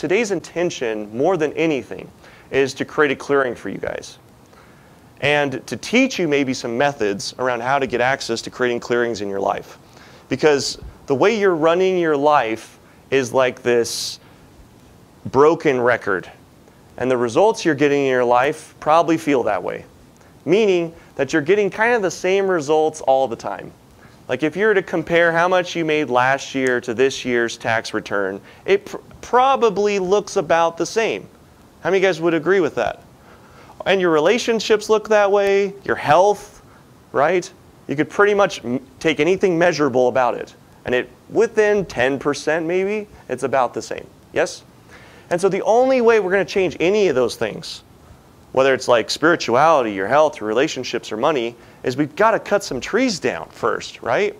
today's intention, more than anything, is to create a clearing for you guys and to teach you maybe some methods around how to get access to creating clearings in your life. Because the way you're running your life is like this broken record. And the results you're getting in your life probably feel that way, meaning that you're getting kind of the same results all the time. Like if you were to compare how much you made last year to this year's tax return, it pr probably looks about the same. How many of you guys would agree with that? And your relationships look that way, your health, right? You could pretty much take anything measurable about it. And it within 10% maybe, it's about the same. Yes? And so the only way we're going to change any of those things whether it's like spirituality or health or relationships or money, is we've got to cut some trees down first, right?